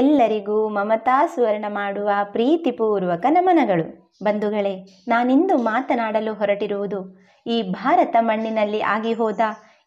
ಎಲ್ಲರಿಗೂ ಮಮತಾ ಸುವರ್ಣ ಮಾಡುವ ಪ್ರೀತಿಪೂರ್ವಕ ನಮನಗಳು ಬಂಧುಗಳೇ ನಾನಿಂದು ಮಾತನಾಡಲು ಹೊರಟಿರುವುದು ಈ ಭಾರತ ಮಣ್ಣಿನಲ್ಲಿ ಆಗಿಹೋದ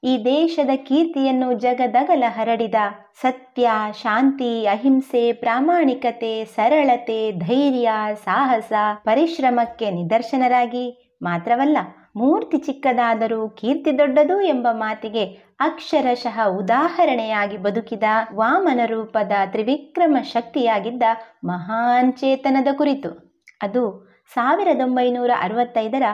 ಈ ದೇಶದ ಕೀರ್ತಿಯನ್ನು ಜಗದಗಲ ಹರಡಿದ ಸತ್ಯ ಶಾಂತಿ ಅಹಿಂಸೆ ಪ್ರಾಮಾಣಿಕತೆ ಸರಳತೆ ಧೈರ್ಯ ಸಾಹಸ ಪರಿಶ್ರಮಕ್ಕೆ ನಿದರ್ಶನರಾಗಿ ಮಾತ್ರವಲ್ಲ ಮೂರ್ತಿ ಚಿಕ್ಕದಾದರೂ ಕೀರ್ತಿ ದೊಡ್ಡದು ಎಂಬ ಮಾತಿಗೆ ಅಕ್ಷರಶಃ ಉದಾಹರಣೆಯಾಗಿ ಬದುಕಿದ ವಾಮನ ರೂಪದ ತ್ರಿವಿಕ್ರಮ ಶಕ್ತಿಯಾಗಿದ್ದ ಮಹಾನ್ ಚೇತನದ ಕುರಿತು ಅದು ಸಾವಿರದ ಒಂಬೈನೂರ ಅರವತ್ತೈದರ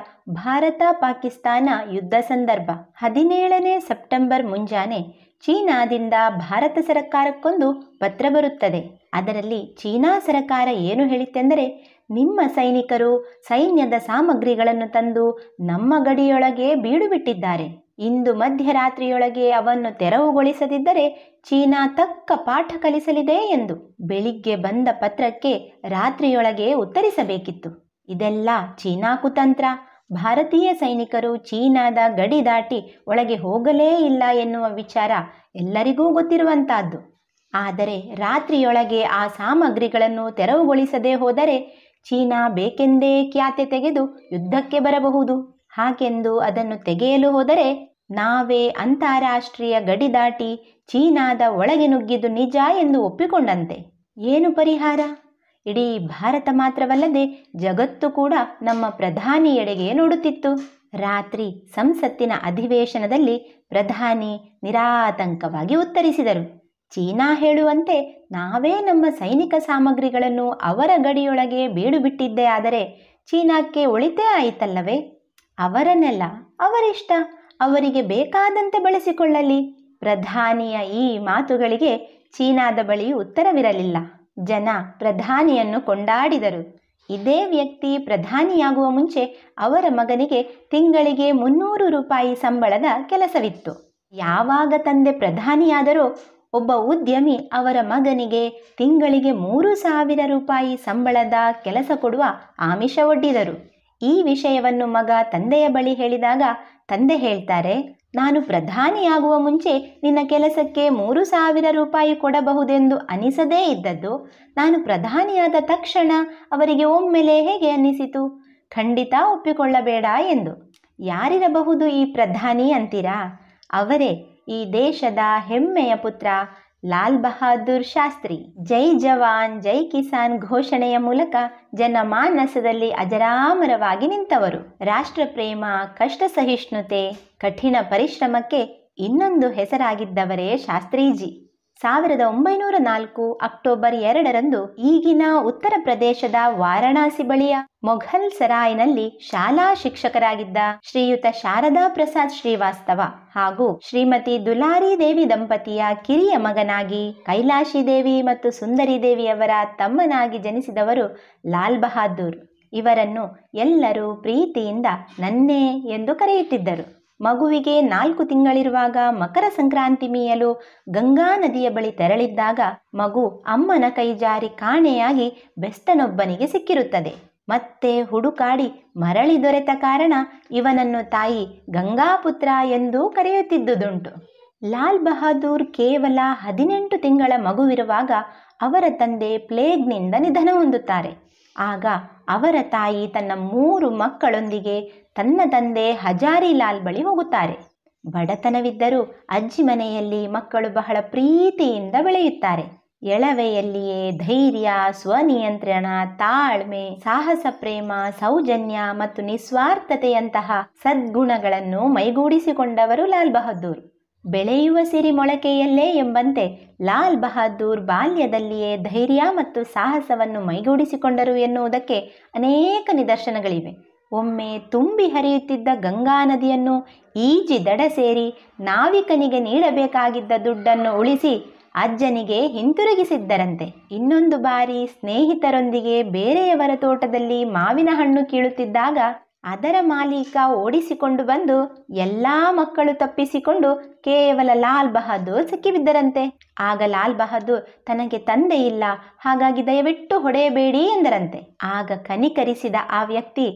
ಭಾರತ ಪಾಕಿಸ್ತಾನ ಯುದ್ಧ ಸಂದರ್ಭ ಹದಿನೇಳನೇ ಸೆಪ್ಟೆಂಬರ್ ಮುಂಜಾನೆ ಚೀನಾದಿಂದ ಭಾರತ ಸರಕಾರಕ್ಕೊಂದು ಪತ್ರ ಬರುತ್ತದೆ ಅದರಲ್ಲಿ ಚೀನಾ ಸರಕಾರ ಏನು ಹೇಳಿತೆಂದರೆ ನಿಮ್ಮ ಸೈನಿಕರು ಸೈನ್ಯದ ಸಾಮಗ್ರಿಗಳನ್ನು ತಂದು ನಮ್ಮ ಗಡಿಯೊಳಗೆ ಬೀಡುಬಿಟ್ಟಿದ್ದಾರೆ ಬಿಟ್ಟಿದ್ದಾರೆ ಇಂದು ಮಧ್ಯರಾತ್ರಿಯೊಳಗೆ ಅವನ್ನು ತೆರವುಗೊಳಿಸದಿದ್ದರೆ ಚೀನಾ ತಕ್ಕ ಪಾಠ ಕಲಿಸಲಿದೆ ಎಂದು ಬೆಳಿಗ್ಗೆ ಬಂದ ಪತ್ರಕ್ಕೆ ರಾತ್ರಿಯೊಳಗೆ ಉತ್ತರಿಸಬೇಕಿತ್ತು ಇದೆಲ್ಲ ಚೀನಾ ಕುತಂತ್ರ ಭಾರತೀಯ ಸೈನಿಕರು ಚೀನಾದ ಗಡಿ ದಾಟಿ ಒಳಗೆ ಹೋಗಲೇ ಇಲ್ಲ ಎನ್ನುವ ವಿಚಾರ ಎಲ್ಲರಿಗೂ ಗೊತ್ತಿರುವಂತಹದ್ದು ಆದರೆ ರಾತ್ರಿಯೊಳಗೆ ಆ ಸಾಮಗ್ರಿಗಳನ್ನು ತೆರವುಗೊಳಿಸದೆ ಹೋದರೆ ಚೀನಾ ಬೇಕೆಂದೇ ಖ್ಯಾತೆ ತೆಗೆದು ಯುದ್ಧಕ್ಕೆ ಬರಬಹುದು ಹಾಗೆಂದು ಅದನ್ನು ತೆಗೆಯಲು ಹೋದರೆ ನಾವೇ ಅಂತಾರಾಷ್ಟ್ರೀಯ ಗಡಿ ದಾಟಿ ಚೀನಾದ ಒಳಗೆ ನುಗ್ಗಿದ್ದು ನಿಜ ಎಂದು ಒಪ್ಪಿಕೊಂಡಂತೆ ಏನು ಪರಿಹಾರ ಇಡೀ ಭಾರತ ಮಾತ್ರವಲ್ಲದೆ ಜಗತ್ತು ಕೂಡ ನಮ್ಮ ಪ್ರಧಾನಿ ಎಡೆಗೆ ನೋಡುತ್ತಿತ್ತು ರಾತ್ರಿ ಸಂಸತ್ತಿನ ಅಧಿವೇಶನದಲ್ಲಿ ಪ್ರಧಾನಿ ನಿರಾತಂಕವಾಗಿ ಉತ್ತರಿಸಿದರು ಚೀನಾ ಹೇಳುವಂತೆ ನಾವೇ ನಮ್ಮ ಸೈನಿಕ ಸಾಮಗ್ರಿಗಳನ್ನು ಅವರ ಗಡಿಯೊಳಗೆ ಬೀಡುಬಿಟ್ಟಿದ್ದೇ ಬಿಟ್ಟಿದ್ದೇ ಆದರೆ ಚೀನಾಕ್ಕೆ ಒಳಿತೇ ಆಯಿತಲ್ಲವೇ ಅವರನ್ನೆಲ್ಲ ಅವರಿಷ್ಟ ಅವರಿಗೆ ಬೇಕಾದಂತೆ ಬಳಸಿಕೊಳ್ಳಲಿ ಪ್ರಧಾನಿಯ ಈ ಮಾತುಗಳಿಗೆ ಚೀನಾದ ಬಳಿ ಉತ್ತರವಿರಲಿಲ್ಲ ಜನ ಪ್ರಧಾನಿಯನ್ನು ಕೊಂಡಾಡಿದರು ಇದೇ ವ್ಯಕ್ತಿ ಪ್ರಧಾನಿಯಾಗುವ ಮುಂಚೆ ಅವರ ಮಗನಿಗೆ ತಿಂಗಳಿಗೆ ಮುನ್ನೂರು ರೂಪಾಯಿ ಸಂಬಳದ ಕೆಲಸವಿತ್ತು ಯಾವಾಗ ತಂದೆ ಪ್ರಧಾನಿಯಾದರೂ ಒಬ್ಬ ಉದ್ಯಮಿ ಅವರ ಮಗನಿಗೆ ತಿಂಗಳಿಗೆ ಮೂರು ಸಾವಿರ ರೂಪಾಯಿ ಸಂಬಳದ ಕೆಲಸ ಕೊಡುವ ಆಮಿಷ ಒಡ್ಡಿದರು ಈ ವಿಷಯವನ್ನು ಮಗ ತಂದೆಯ ಬಳಿ ಹೇಳಿದಾಗ ತಂದೆ ಹೇಳ್ತಾರೆ ನಾನು ಪ್ರಧಾನಿಯಾಗುವ ಮುಂಚೆ ನಿನ್ನ ಕೆಲಸಕ್ಕೆ ಮೂರು ಸಾವಿರ ರೂಪಾಯಿ ಕೊಡಬಹುದೆಂದು ಅನಿಸದೇ ಇದ್ದದ್ದು ನಾನು ಪ್ರಧಾನಿಯಾದ ತಕ್ಷಣ ಅವರಿಗೆ ಒಮ್ಮೆಲೆ ಹೇಗೆ ಅನ್ನಿಸಿತು ಖಂಡಿತ ಒಪ್ಪಿಕೊಳ್ಳಬೇಡ ಎಂದು ಯಾರಿರಬಹುದು ಈ ಪ್ರಧಾನಿ ಅಂತೀರಾ ಅವರೇ ಈ ದೇಶದ ಹೆಮ್ಮೆಯ ಪುತ್ರ ಲಾಲ್ ಬಹಾದೂರ್ ಶಾಸ್ತ್ರಿ ಜೈ ಜವಾನ್ ಜೈ ಕಿಸಾನ್ ಘೋಷಣೆಯ ಮೂಲಕ ಜನಮಾನಸದಲ್ಲಿ ಅಜರಾಮರವಾಗಿ ನಿಂತವರು ರಾಷ್ಟ್ರ ಪ್ರೇಮ ಕಷ್ಟ ಸಹಿಷ್ಣುತೆ ಕಠಿಣ ಪರಿಶ್ರಮಕ್ಕೆ ಇನ್ನೊಂದು ಹೆಸರಾಗಿದ್ದವರೇ ಶಾಸ್ತ್ರೀಜಿ ಸಾವಿರದ ಒಂಬೈನೂರ ನಾಲ್ಕು ಅಕ್ಟೋಬರ್ ಎರಡರಂದು ಈಗಿನ ಉತ್ತರ ಪ್ರದೇಶದ ವಾರಣಾಸಿ ಬಳಿಯ ಮೊಘಲ್ ಸರಾಯ್ನಲ್ಲಿ ಶಾಲಾ ಶಿಕ್ಷಕರಾಗಿದ್ದ ಶ್ರೀಯುತ ಶಾರದಾ ಪ್ರಸಾದ್ ಶ್ರೀವಾಸ್ತವ ಹಾಗೂ ಶ್ರೀಮತಿ ದುಲಾರಿ ದೇವಿ ದಂಪತಿಯ ಕಿರಿಯ ಮಗನಾಗಿ ಕೈಲಾಶಿ ದೇವಿ ಮತ್ತು ಸುಂದರಿ ದೇವಿಯವರ ತಮ್ಮನಾಗಿ ಜನಿಸಿದವರು ಲಾಲ್ ಬಹದ್ದೂರ್ ಇವರನ್ನು ಎಲ್ಲರೂ ಪ್ರೀತಿಯಿಂದ ನನ್ನೇ ಎಂದು ಕರೆಯುತ್ತಿದ್ದರು ಮಗುವಿಗೆ ನಾಲ್ಕು ತಿಂಗಳಿರುವಾಗ ಮಕರ ಸಂಕ್ರಾಂತಿ ಮೀಯಲು ಗಂಗಾ ನದಿಯ ಬಳಿ ತೆರಳಿದ್ದಾಗ ಮಗು ಅಮ್ಮನ ಕೈಜಾರಿ ಕಾಣೆಯಾಗಿ ಬೆಸ್ತನೊಬ್ಬನಿಗೆ ಸಿಕ್ಕಿರುತ್ತದೆ ಮತ್ತೆ ಹುಡುಕಾಡಿ ಮರಳಿ ದೊರೆತ ಕಾರಣ ಇವನನ್ನು ತಾಯಿ ಗಂಗಾಪುತ್ರ ಎಂದೂ ಕರೆಯುತ್ತಿದ್ದುದುಂಟು ಲಾಲ್ ಬಹದ್ದೂರ್ ಕೇವಲ ಹದಿನೆಂಟು ತಿಂಗಳ ಮಗುವಿರುವಾಗ ಅವರ ತಂದೆ ಪ್ಲೇಗ್ನಿಂದ ನಿಧನ ಹೊಂದುತ್ತಾರೆ ಆಗ ಅವರ ತಾಯಿ ತನ್ನ ಮೂರು ಮಕ್ಕಳೊಂದಿಗೆ ತನ್ನ ತಂದೆ ಹಜಾರಿಲಾಲ್ ಬಳಿ ಹೋಗುತ್ತಾರೆ ಬಡತನವಿದ್ದರೂ ಅಜ್ಜಿ ಮನೆಯಲ್ಲಿ ಮಕ್ಕಳು ಬಹಳ ಪ್ರೀತಿಯಿಂದ ಬೆಳೆಯುತ್ತಾರೆ ಎಳವೆಯಲ್ಲಿಯೇ ಧೈರ್ಯ ಸ್ವನಿಯಂತ್ರಣ ತಾಳ್ಮೆ ಸಾಹಸ ಪ್ರೇಮ ಸೌಜನ್ಯ ಮತ್ತು ನಿಸ್ವಾರ್ಥತೆಯಂತಹ ಸದ್ಗುಣಗಳನ್ನು ಮೈಗೂಡಿಸಿಕೊಂಡವರು ಲಾಲ್ ಬಹದ್ದೂರ್ ಬೆಳೆಯುವ ಸಿರಿ ಮೊಳಕೆಯಲ್ಲೇ ಎಂಬಂತೆ ಲಾಲ್ ಬಹದ್ದೂರ್ ಬಾಲ್ಯದಲ್ಲಿಯೇ ಧೈರ್ಯ ಮತ್ತು ಸಾಹಸವನ್ನು ಮೈಗೂಡಿಸಿಕೊಂಡರು ಎನ್ನುವುದಕ್ಕೆ ಅನೇಕ ನಿದರ್ಶನಗಳಿವೆ ಒಮ್ಮೆ ತುಂಬಿ ಹರಿಯುತ್ತಿದ್ದ ಗಂಗಾ ನದಿಯನ್ನು ಈಜಿ ದಡ ಸೇರಿ ನಾವಿಕನಿಗೆ ನೀಡಬೇಕಾಗಿದ್ದ ದುಡ್ಡನ್ನು ಉಳಿಸಿ ಅಜ್ಜನಿಗೆ ಹಿಂತಿರುಗಿಸಿದ್ದರಂತೆ ಇನ್ನೊಂದು ಬಾರಿ ಸ್ನೇಹಿತರೊಂದಿಗೆ ಬೇರೆಯವರ ತೋಟದಲ್ಲಿ ಮಾವಿನ ಹಣ್ಣು ಕೀಳುತ್ತಿದ್ದಾಗ ಅದರ ಮಾಲೀಕ ಓಡಿಸಿಕೊಂಡು ಬಂದು ಎಲ್ಲ ಮಕ್ಕಳು ತಪ್ಪಿಸಿಕೊಂಡು ಕೇವಲ ಲಾಲ್ ಬಹದ್ದೂರ್ ಸಿಕ್ಕಿಬಿದ್ದರಂತೆ ಆಗ ಲಾಲ್ ಬಹದ್ದೂರ್ ತನಗೆ ತಂದೆ ಇಲ್ಲ ಹಾಗಾಗಿ ದಯವಿಟ್ಟು ಹೊಡೆಯಬೇಡಿ ಎಂದರಂತೆ ಆಗ ಕನಿಕರಿಸಿದ ಆ ವ್ಯಕ್ತಿ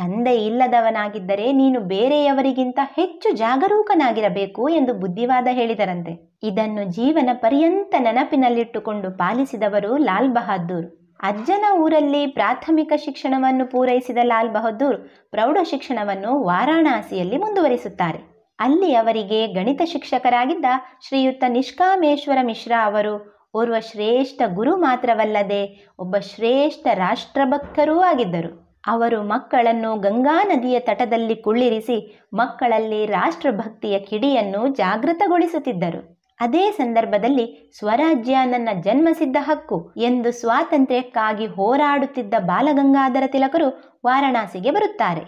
ತಂದೆ ಇಲ್ಲದವನಾಗಿದ್ದರೆ ನೀನು ಬೇರೆಯವರಿಗಿಂತ ಹೆಚ್ಚು ಜಾಗರೂಕನಾಗಿರಬೇಕು ಎಂದು ಬುದ್ಧಿವಾದ ಹೇಳಿದರಂತೆ ಇದನ್ನು ಜೀವನ ಪರ್ಯಂತ ನೆನಪಿನಲ್ಲಿಟ್ಟುಕೊಂಡು ಪಾಲಿಸಿದವರು ಲಾಲ್ ಬಹದ್ದೂರ್ ಅಜ್ಜನ ಊರಲ್ಲಿ ಪ್ರಾಥಮಿಕ ಶಿಕ್ಷಣವನ್ನು ಪೂರೈಸಿದ ಲಾಲ್ ಬಹದ್ದೂರ್ ಪ್ರೌಢ ಶಿಕ್ಷಣವನ್ನು ವಾರಾಣಸಿಯಲ್ಲಿ ಮುಂದುವರಿಸುತ್ತಾರೆ ಅಲ್ಲಿ ಅವರಿಗೆ ಗಣಿತ ಶಿಕ್ಷಕರಾಗಿದ್ದ ಶ್ರೀಯುತ ನಿಷ್ಕಾಮೇಶ್ವರ ಮಿಶ್ರಾ ಅವರು ಓರ್ವ ಶ್ರೇಷ್ಠ ಗುರು ಮಾತ್ರವಲ್ಲದೆ ಒಬ್ಬ ಶ್ರೇಷ್ಠ ರಾಷ್ಟ್ರಭಕ್ತರೂ ಆಗಿದ್ದರು ಅವರು ಮಕ್ಕಳನ್ನು ಗಂಗಾ ನದಿಯ ತಟದಲ್ಲಿ ಕುಳ್ಳಿರಿಸಿ ಮಕ್ಕಳಲ್ಲಿ ರಾಷ್ಟ್ರಭಕ್ತಿಯ ಕಿಡಿಯನ್ನು ಜಾಗೃತಗೊಳಿಸುತ್ತಿದ್ದರು ಅದೇ ಸಂದರ್ಭದಲ್ಲಿ ಸ್ವರಾಜ್ಯ ನನ್ನ ಜನ್ಮಸಿದ್ಧ ಹಕ್ಕು ಎಂದು ಸ್ವಾತಂತ್ರ್ಯಕ್ಕಾಗಿ ಹೋರಾಡುತ್ತಿದ್ದ ಬಾಲಗಂಗಾಧರ ತಿಲಕರು ವಾರಣಾಸಿಗೆ ಬರುತ್ತಾರೆ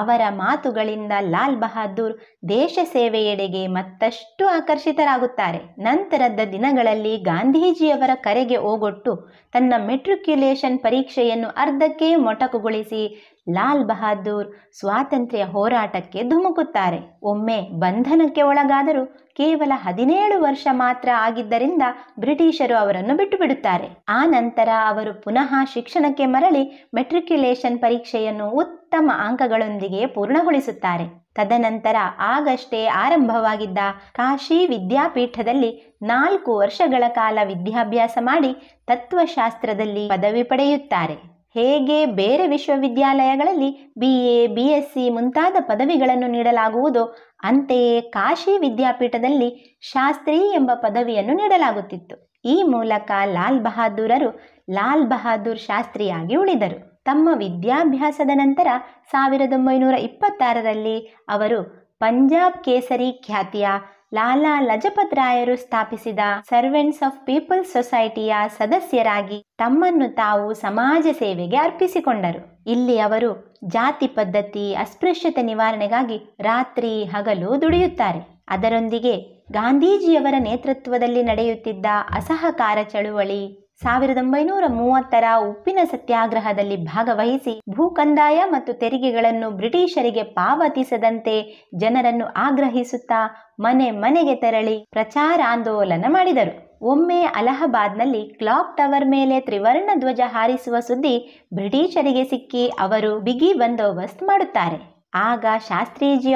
ಅವರ ಮಾತುಗಳಿಂದ ಲಾಲ್ ಬಹದ್ದೂರ್ ದೇಶ ಸೇವೆಯೆಡೆಗೆ ಮತ್ತಷ್ಟು ಆಕರ್ಷಿತರಾಗುತ್ತಾರೆ ನಂತರದ ದಿನಗಳಲ್ಲಿ ಗಾಂಧೀಜಿಯವರ ಕರೆಗೆ ಓಗೊಟ್ಟು ತನ್ನ ಮೆಟ್ರಿಕ್ಯುಲೇಷನ್ ಪರೀಕ್ಷೆಯನ್ನು ಅರ್ಧಕ್ಕೆ ಮೊಟಕುಗೊಳಿಸಿ ಲಾಲ್ ಬಹಾದ್ದೂರ್ ಸ್ವಾತಂತ್ರ್ಯ ಹೋರಾಟಕ್ಕೆ ಧುಮುಕುತ್ತಾರೆ ಒಮ್ಮೆ ಬಂಧನಕ್ಕೆ ಒಳಗಾದರೂ ಕೇವಲ ಹದಿನೇಳು ವರ್ಷ ಮಾತ್ರ ಆಗಿದ್ದರಿಂದ ಬ್ರಿಟಿಷರು ಅವರನ್ನು ಬಿಟ್ಟುಬಿಡುತ್ತಾರೆ ಆ ನಂತರ ಅವರು ಪುನಃ ಶಿಕ್ಷಣಕ್ಕೆ ಮರಳಿ ಮೆಟ್ರಿಕ್ಯುಲೇಷನ್ ಪರೀಕ್ಷೆಯನ್ನು ಉತ್ತಮ ಅಂಕಗಳೊಂದಿಗೆ ಪೂರ್ಣಗೊಳಿಸುತ್ತಾರೆ ತದನಂತರ ಆಗಷ್ಟೇ ಆರಂಭವಾಗಿದ್ದ ಕಾಶಿ ವಿದ್ಯಾಪೀಠದಲ್ಲಿ ನಾಲ್ಕು ವರ್ಷಗಳ ಕಾಲ ವಿದ್ಯಾಭ್ಯಾಸ ಮಾಡಿ ತತ್ವಶಾಸ್ತ್ರದಲ್ಲಿ ಪದವಿ ಪಡೆಯುತ್ತಾರೆ ಹೇಗೆ ಬೇರೆ ವಿಶ್ವವಿದ್ಯಾಲಯಗಳಲ್ಲಿ B A B S C ಮುಂತಾದ ಪದವಿಗಳನ್ನು ನೀಡಲಾಗುವುದೋ ಅಂತೆಯೇ ಕಾಶಿ ವಿದ್ಯಾಪೀಠದಲ್ಲಿ ಶಾಸ್ತ್ರಿ ಎಂಬ ಪದವಿಯನ್ನು ನೀಡಲಾಗುತ್ತಿತ್ತು ಈ ಮೂಲಕ ಲಾಲ್ ಬಹಾದ್ದೂರರು ಲಾಲ್ ಬಹಾದ್ದೂರ್ ಶಾಸ್ತ್ರಿಯಾಗಿ ಉಳಿದರು ತಮ್ಮ ವಿದ್ಯಾಭ್ಯಾಸದ ನಂತರ ಸಾವಿರದ ಒಂಬೈನೂರ ಇಪ್ಪತ್ತಾರರಲ್ಲಿ ಅವರು ಪಂಜಾಬ್ ಕೇಸರಿ ಖ್ಯಾತಿಯ ಲಾಲಾ ಲಜಪತ್ ರಾಯರು ಸ್ಥಾಪಿಸಿದ ಸರ್ವೆಂಟ್ಸ್ ಆಫ್ ಪೀಪಲ್ಸ್ ಸೊಸೈಟಿಯ ಸದಸ್ಯರಾಗಿ ತಮ್ಮನ್ನು ತಾವು ಸಮಾಜ ಸೇವೆಗೆ ಅರ್ಪಿಸಿಕೊಂಡರು ಇಲ್ಲಿ ಅವರು ಜಾತಿ ಪದ್ಧತಿ ಅಸ್ಪೃಶ್ಯತೆ ನಿವಾರಣೆಗಾಗಿ ರಾತ್ರಿ ಹಗಲು ದುಡಿಯುತ್ತಾರೆ ಅದರೊಂದಿಗೆ ಗಾಂಧೀಜಿಯವರ ನೇತೃತ್ವದಲ್ಲಿ ನಡೆಯುತ್ತಿದ್ದ ಅಸಹಕಾರ ಚಳುವಳಿ ಸಾವಿರದ ಒಂಬೈನೂರ ಮೂವತ್ತರ ಉಪ್ಪಿನ ಸತ್ಯಾಗ್ರಹದಲ್ಲಿ ಭಾಗವಹಿಸಿ ಭೂ ಕಂದಾಯ ಮತ್ತು ತೆರಿಗೆಗಳನ್ನು ಬ್ರಿಟಿಷರಿಗೆ ಪಾವತಿಸದಂತೆ ಜನರನ್ನು ಆಗ್ರಹಿಸುತ್ತಾ ಮನೆ ಮನೆಗೆ ತೆರಳಿ ಪ್ರಚಾರ ಆಂದೋಲನ ಮಾಡಿದರು ಒಮ್ಮೆ ಅಲಹಾಬಾದ್ನಲ್ಲಿ ಕ್ಲಾಕ್ ಟವರ್ ಮೇಲೆ ತ್ರಿವರ್ಣ ಧ್ವಜ ಹಾರಿಸುವ ಸುದ್ದಿ ಬ್ರಿಟಿಷರಿಗೆ ಸಿಕ್ಕಿ ಅವರು ಬಿಗಿ ಬಂದೋಬಸ್ತ್ ಮಾಡುತ್ತಾರೆ ಆಗ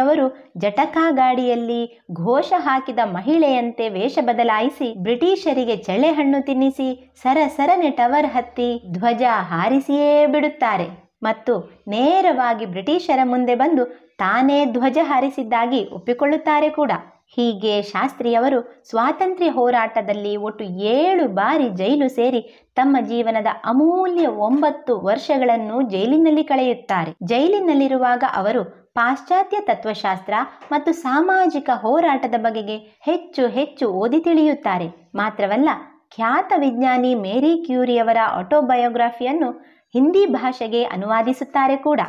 ಅವರು ಜಟಕಾ ಗಾಡಿಯಲ್ಲಿ ಘೋಷ ಹಾಕಿದ ಮಹಿಳೆಯಂತೆ ವೇಷ ಬದಲಾಯಿಸಿ ಬ್ರಿಟಿಷರಿಗೆ ಚಳೆ ಹಣ್ಣು ತಿನ್ನಿಸಿ ಸರಸರನೆ ಟವರ್ ಹತ್ತಿ ಧ್ವಜ ಹಾರಿಸಿಯೇ ಬಿಡುತ್ತಾರೆ ಮತ್ತು ನೇರವಾಗಿ ಬ್ರಿಟಿಷರ ಮುಂದೆ ಬಂದು ತಾನೇ ಧ್ವಜ ಹಾರಿಸಿದ್ದಾಗಿ ಒಪ್ಪಿಕೊಳ್ಳುತ್ತಾರೆ ಕೂಡ ಹೀಗೆ ಶಾಸ್ತ್ರಿಯವರು ಸ್ವಾತಂತ್ರ್ಯ ಹೋರಾಟದಲ್ಲಿ ಒಟ್ಟು ಏಳು ಬಾರಿ ಜೈಲು ಸೇರಿ ತಮ್ಮ ಜೀವನದ ಅಮೂಲ್ಯ ಒಂಬತ್ತು ವರ್ಷಗಳನ್ನು ಜೈಲಿನಲ್ಲಿ ಕಳೆಯುತ್ತಾರೆ ಜೈಲಿನಲ್ಲಿರುವಾಗ ಅವರು ಪಾಶ್ಚಾತ್ಯ ತತ್ವಶಾಸ್ತ್ರ ಮತ್ತು ಸಾಮಾಜಿಕ ಹೋರಾಟದ ಬಗೆಗೆ ಹೆಚ್ಚು ಹೆಚ್ಚು ಓದಿ ತಿಳಿಯುತ್ತಾರೆ ಮಾತ್ರವಲ್ಲ ಖ್ಯಾತ ವಿಜ್ಞಾನಿ ಮೇರಿ ಕ್ಯೂರಿಯವರ ಆಟೋಬಯೋಗ್ರಫಿಯನ್ನು ಹಿಂದಿ ಭಾಷೆಗೆ ಅನುವಾದಿಸುತ್ತಾರೆ ಕೂಡ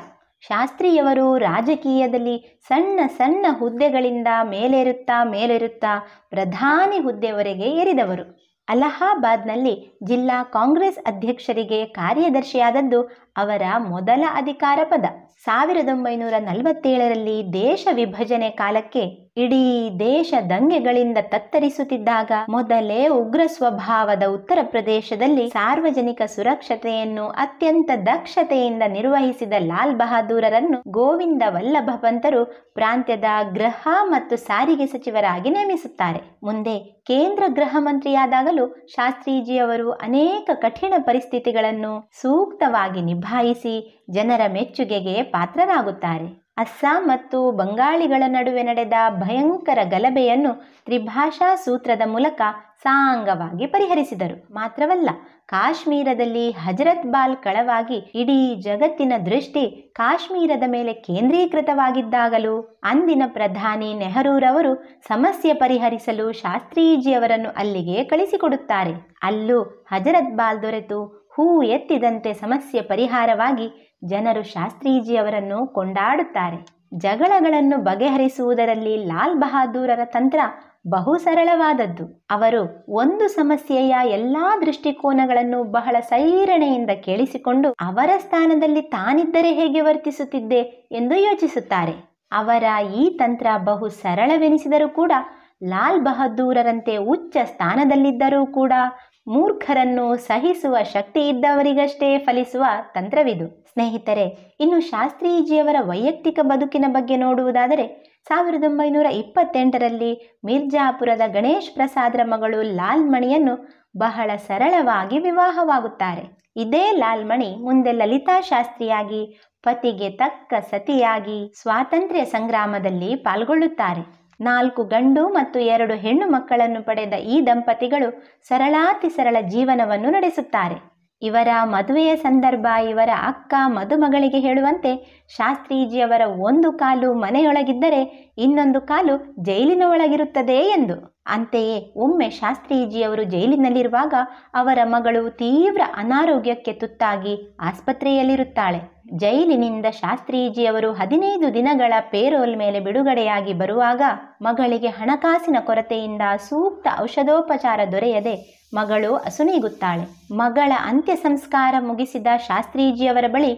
ಶಾಸ್ತ್ರಿಯವರು ರಾಜಕೀಯದಲ್ಲಿ ಸಣ್ಣ ಸಣ್ಣ ಹುದ್ದೆಗಳಿಂದ ಮೇಲೇರುತ್ತಾ ಮೇಲೇರುತ್ತಾ ಪ್ರಧಾನಿ ಹುದ್ದೆವರೆಗೆ ಏರಿದವರು ಅಲಹಾಬಾದ್ನಲ್ಲಿ ಜಿಲ್ಲಾ ಕಾಂಗ್ರೆಸ್ ಅಧ್ಯಕ್ಷರಿಗೆ ಕಾರ್ಯದರ್ಶಿಯಾದದ್ದು ಅವರ ಮೊದಲ ಅಧಿಕಾರ ಪದ ಸಾವಿರದ ಒಂಬೈನೂರ ನಲವತ್ತೇಳರಲ್ಲಿ ದೇಶ ವಿಭಜನೆ ಕಾಲಕ್ಕೆ ಇಡೀ ದೇಶ ದಂಗೆಗಳಿಂದ ತತ್ತರಿಸುತ್ತಿದ್ದಾಗ ಮೊದಲೇ ಉಗ್ರ ಸ್ವಭಾವದ ಉತ್ತರ ಪ್ರದೇಶದಲ್ಲಿ ಸಾರ್ವಜನಿಕ ಸುರಕ್ಷತೆಯನ್ನು ಅತ್ಯಂತ ದಕ್ಷತೆಯಿಂದ ನಿರ್ವಹಿಸಿದ ಲಾಲ್ ಬಹದ್ದೂರರನ್ನು ಗೋವಿಂದ ವಲ್ಲಭ ಪಂತರು ಪ್ರಾಂತ್ಯದ ಗೃಹ ಮತ್ತು ಸಾರಿಗೆ ಸಚಿವರಾಗಿ ನೇಮಿಸುತ್ತಾರೆ ಮುಂದೆ ಕೇಂದ್ರ ಗೃಹ ಮಂತ್ರಿಯಾದಾಗಲೂ ಶಾಸ್ತ್ರೀಜಿಯವರು ಅನೇಕ ಕಠಿಣ ಪರಿಸ್ಥಿತಿಗಳನ್ನು ಸೂಕ್ತವಾಗಿ ನಿಭ ನಿಭಾಯಿಸಿ ಜನರ ಮೆಚ್ಚುಗೆಗೆ ಪಾತ್ರರಾಗುತ್ತಾರೆ ಅಸ್ಸಾಂ ಮತ್ತು ಬಂಗಾಳಿಗಳ ನಡುವೆ ನಡೆದ ಭಯಂಕರ ಗಲಭೆಯನ್ನು ತ್ರಿಭಾಷಾ ಸೂತ್ರದ ಮೂಲಕ ಸಾಂಗವಾಗಿ ಪರಿಹರಿಸಿದರು ಮಾತ್ರವಲ್ಲ ಕಾಶ್ಮೀರದಲ್ಲಿ ಹಜರತ್ ಬಾಲ್ ಕಳವಾಗಿ ಇಡೀ ಜಗತ್ತಿನ ದೃಷ್ಟಿ ಕಾಶ್ಮೀರದ ಮೇಲೆ ಕೇಂದ್ರೀಕೃತವಾಗಿದ್ದಾಗಲೂ ಅಂದಿನ ಪ್ರಧಾನಿ ನೆಹರೂರವರು ಸಮಸ್ಯೆ ಪರಿಹರಿಸಲು ಶಾಸ್ತ್ರೀಜಿಯವರನ್ನು ಅಲ್ಲಿಗೆ ಕಳಿಸಿಕೊಡುತ್ತಾರೆ ಅಲ್ಲೂ ಹಜರತ್ ಬಾಲ್ ದೊರೆತು ಹೂ ಎತ್ತಿದಂತೆ ಸಮಸ್ಯೆ ಪರಿಹಾರವಾಗಿ ಜನರು ಶಾಸ್ತ್ರೀಜಿಯವರನ್ನು ಕೊಂಡಾಡುತ್ತಾರೆ ಜಗಳಗಳನ್ನು ಬಗೆಹರಿಸುವುದರಲ್ಲಿ ಲಾಲ್ ಬಹದ್ದೂರರ ತಂತ್ರ ಬಹು ಸರಳವಾದದ್ದು ಅವರು ಒಂದು ಸಮಸ್ಯೆಯ ಎಲ್ಲಾ ದೃಷ್ಟಿಕೋನಗಳನ್ನು ಬಹಳ ಸೈರಣೆಯಿಂದ ಕೇಳಿಸಿಕೊಂಡು ಅವರ ಸ್ಥಾನದಲ್ಲಿ ತಾನಿದ್ದರೆ ಹೇಗೆ ವರ್ತಿಸುತ್ತಿದ್ದೆ ಎಂದು ಯೋಚಿಸುತ್ತಾರೆ ಅವರ ಈ ತಂತ್ರ ಬಹು ಸರಳವೆನಿಸಿದರೂ ಕೂಡ ಲಾಲ್ ಬಹದ್ದೂರರಂತೆ ಉಚ್ಚ ಸ್ಥಾನದಲ್ಲಿದ್ದರೂ ಕೂಡ ಮೂರ್ಖರನ್ನು ಸಹಿಸುವ ಶಕ್ತಿ ಇದ್ದವರಿಗಷ್ಟೇ ಫಲಿಸುವ ತಂತ್ರವಿದು ಸ್ನೇಹಿತರೆ ಇನ್ನು ಶಾಸ್ತ್ರೀಜಿಯವರ ವೈಯಕ್ತಿಕ ಬದುಕಿನ ಬಗ್ಗೆ ನೋಡುವುದಾದರೆ ಸಾವಿರದ ಒಂಬೈನೂರ ಇಪ್ಪತ್ತೆಂಟರಲ್ಲಿ ಮಿರ್ಜಾಪುರದ ಗಣೇಶ್ ಪ್ರಸಾದರ ಮಗಳು ಲಾಲ್ಮಣಿಯನ್ನು ಬಹಳ ಸರಳವಾಗಿ ವಿವಾಹವಾಗುತ್ತಾರೆ ಇದೇ ಲಾಲ್ಮಣಿ ಮುಂದೆ ಲಲಿತಾ ಶಾಸ್ತ್ರಿಯಾಗಿ ಪತಿಗೆ ತಕ್ಕ ಸತಿಯಾಗಿ ಸ್ವಾತಂತ್ರ್ಯ ಸಂಗ್ರಾಮದಲ್ಲಿ ಪಾಲ್ಗೊಳ್ಳುತ್ತಾರೆ ನಾಲ್ಕು ಗಂಡು ಮತ್ತು ಎರಡು ಹೆಣ್ಣು ಮಕ್ಕಳನ್ನು ಪಡೆದ ಈ ದಂಪತಿಗಳು ಸರಳಾತಿ ಸರಳ ಜೀವನವನ್ನು ನಡೆಸುತ್ತಾರೆ ಇವರ ಮದುವೆಯ ಸಂದರ್ಭ ಇವರ ಅಕ್ಕ ಮದುಮಗಳಿಗೆ ಹೇಳುವಂತೆ ಶಾಸ್ತ್ರೀಜಿಯವರ ಒಂದು ಕಾಲು ಮನೆಯೊಳಗಿದ್ದರೆ ಇನ್ನೊಂದು ಕಾಲು ಜೈಲಿನ ಒಳಗಿರುತ್ತದೆ ಎಂದು ಅಂತೆಯೇ ಒಮ್ಮೆ ಶಾಸ್ತ್ರೀಜಿಯವರು ಜೈಲಿನಲ್ಲಿರುವಾಗ ಅವರ ಮಗಳು ತೀವ್ರ ಅನಾರೋಗ್ಯಕ್ಕೆ ತುತ್ತಾಗಿ ಆಸ್ಪತ್ರೆಯಲ್ಲಿರುತ್ತಾಳೆ ಜೈಲಿನಿಂದ ಶಾಸ್ತ್ರೀಜಿಯವರು ಹದಿನೈದು ದಿನಗಳ ಪೇರೋಲ್ ಮೇಲೆ ಬಿಡುಗಡೆಯಾಗಿ ಬರುವಾಗ ಮಗಳಿಗೆ ಹಣಕಾಸಿನ ಕೊರತೆಯಿಂದ ಸೂಕ್ತ ಔಷಧೋಪಚಾರ ದೊರೆಯದೆ ಮಗಳು ಅಸುನೀಗುತ್ತಾಳೆ ಮಗಳ ಅಂತ್ಯ ಸಂಸ್ಕಾರ ಮುಗಿಸಿದ ಶಾಸ್ತ್ರೀಜಿಯವರ ಬಳಿ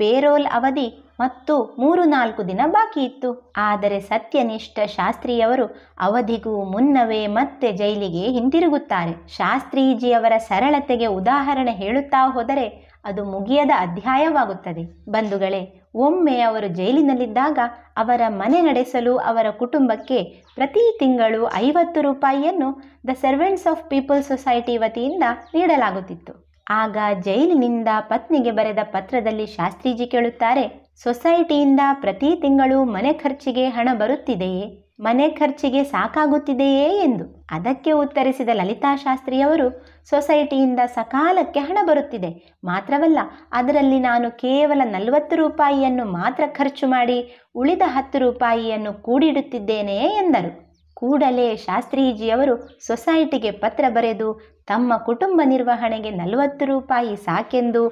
ಪೇರೋಲ್ ಅವಧಿ ಮತ್ತು ಮೂರು ನಾಲ್ಕು ದಿನ ಬಾಕಿ ಇತ್ತು ಆದರೆ ಸತ್ಯನಿಷ್ಠ ಶಾಸ್ತ್ರಿಯವರು ಅವಧಿಗೂ ಮುನ್ನವೇ ಮತ್ತೆ ಜೈಲಿಗೆ ಹಿಂತಿರುಗುತ್ತಾರೆ ಶಾಸ್ತ್ರೀಜಿಯವರ ಸರಳತೆಗೆ ಉದಾಹರಣೆ ಹೇಳುತ್ತಾ ಹೋದರೆ ಅದು ಮುಗಿಯದ ಅಧ್ಯಾಯವಾಗುತ್ತದೆ ಬಂಧುಗಳೇ ಒಮ್ಮೆ ಅವರು ಜೈಲಿನಲ್ಲಿದ್ದಾಗ ಅವರ ಮನೆ ನಡೆಸಲು ಅವರ ಕುಟುಂಬಕ್ಕೆ ಪ್ರತಿ ತಿಂಗಳು ಐವತ್ತು ರೂಪಾಯಿಯನ್ನು the servants of people society ವತಿಯಿಂದ ನೀಡಲಾಗುತ್ತಿತ್ತು ಆಗ ಜೈಲಿನಿಂದ ಪತ್ನಿಗೆ ಬರೆದ ಪತ್ರದಲ್ಲಿ ಶಾಸ್ತ್ರೀಜಿ ಕೇಳುತ್ತಾರೆ ಸೊಸೈಟಿಯಿಂದ ಪ್ರತಿ ತಿಂಗಳು ಮನೆ ಖರ್ಚಿಗೆ ಹಣ ಬರುತ್ತಿದೆಯೇ ಮನೆ ಖರ್ಚಿಗೆ ಸಾಕಾಗುತ್ತಿದೆಯೇ ಎಂದು ಅದಕ್ಕೆ ಉತ್ತರಿಸಿದ ಲಲಿತಾ ಶಾಸ್ತ್ರಿಯವರು ಸೊಸೈಟಿಯಿಂದ ಸಕಾಲಕ್ಕೆ ಹಣ ಬರುತ್ತಿದೆ ಮಾತ್ರವಲ್ಲ ಅದರಲ್ಲಿ ನಾನು ಕೇವಲ ನಲವತ್ತು ರೂಪಾಯಿಯನ್ನು ಮಾತ್ರ ಖರ್ಚು ಮಾಡಿ ಉಳಿದ ಹತ್ತು ರೂಪಾಯಿಯನ್ನು ಕೂಡಿಡುತ್ತಿದ್ದೇನೆ ಎಂದರು ಕೂಡಲೇ ಶಾಸ್ತ್ರೀಜಿಯವರು ಸೊಸೈಟಿಗೆ ಪತ್ರ ಬರೆದು ತಮ್ಮ ಕುಟುಂಬ ನಿರ್ವಹಣೆಗೆ ನಲವತ್ತು ರೂಪಾಯಿ ಸಾಕೆಂದು